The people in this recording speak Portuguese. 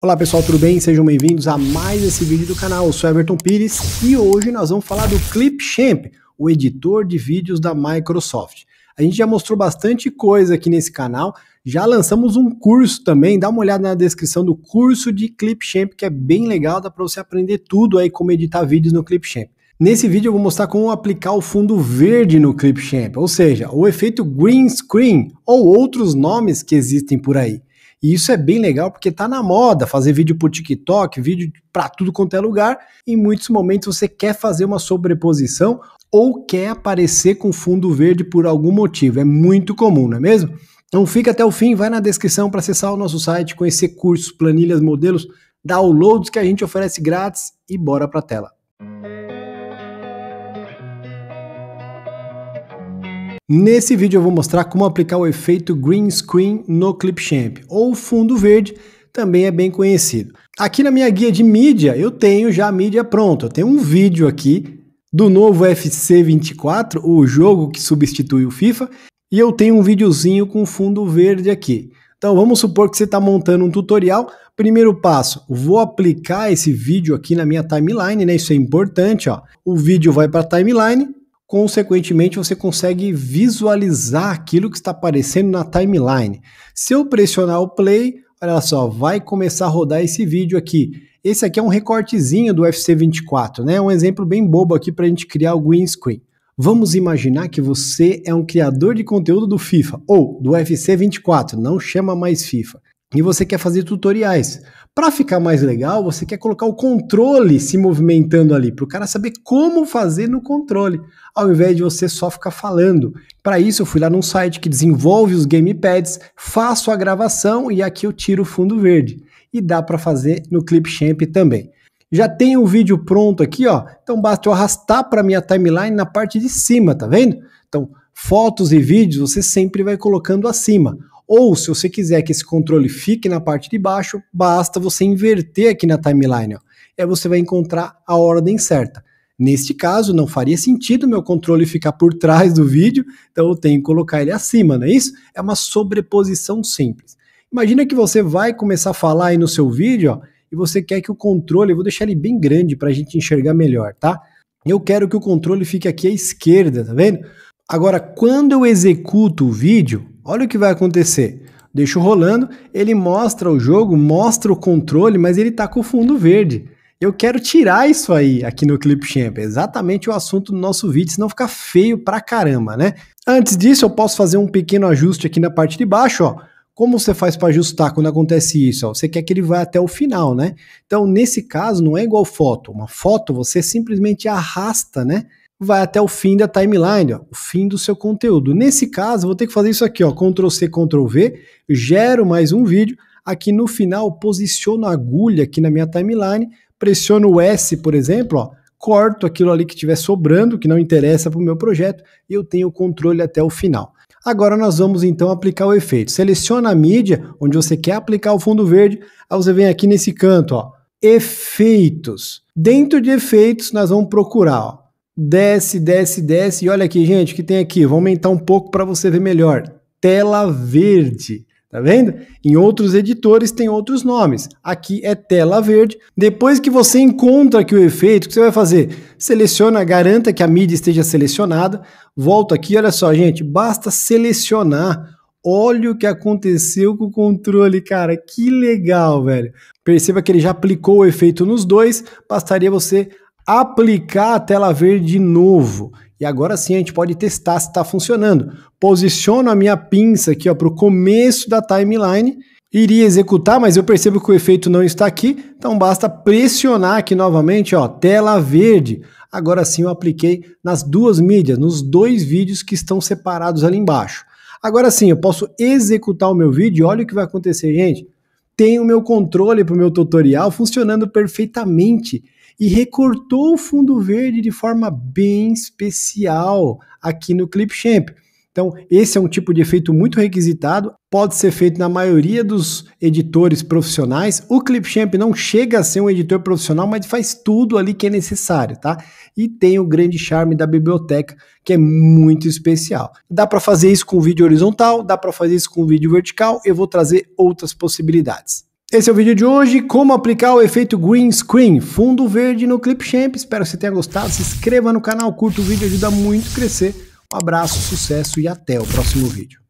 Olá pessoal, tudo bem? Sejam bem-vindos a mais esse vídeo do canal. Eu sou Everton Pires e hoje nós vamos falar do Clipchamp, o editor de vídeos da Microsoft. A gente já mostrou bastante coisa aqui nesse canal, já lançamos um curso também, dá uma olhada na descrição do curso de Clipchamp, que é bem legal, dá para você aprender tudo aí como editar vídeos no Clipchamp. Nesse vídeo eu vou mostrar como aplicar o fundo verde no Clipchamp, ou seja, o efeito green screen ou outros nomes que existem por aí. E isso é bem legal porque tá na moda fazer vídeo por TikTok, vídeo para tudo quanto é lugar. Em muitos momentos você quer fazer uma sobreposição ou quer aparecer com fundo verde por algum motivo. É muito comum, não é mesmo? Então fica até o fim, vai na descrição para acessar o nosso site, conhecer cursos, planilhas, modelos, downloads que a gente oferece grátis e bora para a tela. Nesse vídeo eu vou mostrar como aplicar o efeito green screen no Clipchamp, ou fundo verde, também é bem conhecido. Aqui na minha guia de mídia, eu tenho já a mídia pronta. Eu tenho um vídeo aqui do novo FC 24, o jogo que substitui o FIFA, e eu tenho um videozinho com fundo verde aqui. Então vamos supor que você está montando um tutorial. Primeiro passo, vou aplicar esse vídeo aqui na minha timeline, né? Isso é importante, ó. O vídeo vai para a timeline consequentemente você consegue visualizar aquilo que está aparecendo na timeline. Se eu pressionar o play, olha só, vai começar a rodar esse vídeo aqui. Esse aqui é um recortezinho do UFC 24, né? Um exemplo bem bobo aqui para a gente criar o green screen. Vamos imaginar que você é um criador de conteúdo do FIFA ou do UFC 24, não chama mais FIFA e você quer fazer tutoriais. Para ficar mais legal, você quer colocar o controle se movimentando ali, para o cara saber como fazer no controle, ao invés de você só ficar falando. Para isso, eu fui lá num site que desenvolve os gamepads, faço a gravação e aqui eu tiro o fundo verde. E dá para fazer no Clipchamp também. Já tem o vídeo pronto aqui, ó. Então basta eu arrastar para minha timeline na parte de cima, tá vendo? Então fotos e vídeos, você sempre vai colocando acima. Ou se você quiser que esse controle fique na parte de baixo, basta você inverter aqui na timeline. Ó. E aí você vai encontrar a ordem certa. Neste caso, não faria sentido meu controle ficar por trás do vídeo, então eu tenho que colocar ele acima, não é isso? É uma sobreposição simples. Imagina que você vai começar a falar aí no seu vídeo, ó, e você quer que o controle, eu vou deixar ele bem grande para a gente enxergar melhor, tá? Eu quero que o controle fique aqui à esquerda, tá vendo? Agora, quando eu executo o vídeo, olha o que vai acontecer. Deixo rolando, ele mostra o jogo, mostra o controle, mas ele está com o fundo verde. Eu quero tirar isso aí aqui no Clipchamp, é exatamente o assunto do nosso vídeo, senão fica feio pra caramba, né? Antes disso, eu posso fazer um pequeno ajuste aqui na parte de baixo, ó. Como você faz para ajustar quando acontece isso? Ó? Você quer que ele vá até o final, né? Então, nesse caso, não é igual foto. Uma foto você simplesmente arrasta, né? vai até o fim da timeline, ó, o fim do seu conteúdo. Nesse caso, eu vou ter que fazer isso aqui, ó, Ctrl C, Ctrl V, gero mais um vídeo, aqui no final posiciono a agulha aqui na minha timeline, pressiono o S, por exemplo, ó, corto aquilo ali que estiver sobrando, que não interessa para o meu projeto, e eu tenho o controle até o final. Agora nós vamos então aplicar o efeito. Seleciona a mídia onde você quer aplicar o fundo verde, aí você vem aqui nesse canto, ó, efeitos. Dentro de efeitos nós vamos procurar, ó, desce, desce, desce. E olha aqui, gente, o que tem aqui? Vou aumentar um pouco para você ver melhor. Tela verde. Tá vendo? Em outros editores tem outros nomes. Aqui é tela verde. Depois que você encontra aqui o efeito, o que você vai fazer? Seleciona, garanta que a mídia esteja selecionada. Volto aqui, olha só, gente, basta selecionar. Olha o que aconteceu com o controle, cara. Que legal, velho. Perceba que ele já aplicou o efeito nos dois. Bastaria você aplicar a tela verde de novo. E agora sim a gente pode testar se está funcionando. Posiciono a minha pinça aqui para o começo da timeline. Iria executar, mas eu percebo que o efeito não está aqui, então basta pressionar aqui novamente, ó, tela verde. Agora sim eu apliquei nas duas mídias, nos dois vídeos que estão separados ali embaixo. Agora sim, eu posso executar o meu vídeo, olha o que vai acontecer, gente. Tem o meu controle para o meu tutorial funcionando perfeitamente e recortou o fundo verde de forma bem especial aqui no Clipchamp. Então, esse é um tipo de efeito muito requisitado, pode ser feito na maioria dos editores profissionais. O Clipchamp não chega a ser um editor profissional, mas faz tudo ali que é necessário, tá? E tem o grande charme da biblioteca, que é muito especial. Dá para fazer isso com vídeo horizontal, dá para fazer isso com vídeo vertical, eu vou trazer outras possibilidades. Esse é o vídeo de hoje, como aplicar o efeito green screen, fundo verde no Clipchamp. Espero que você tenha gostado, se inscreva no canal, curta o vídeo, ajuda muito a crescer. Um abraço, sucesso e até o próximo vídeo.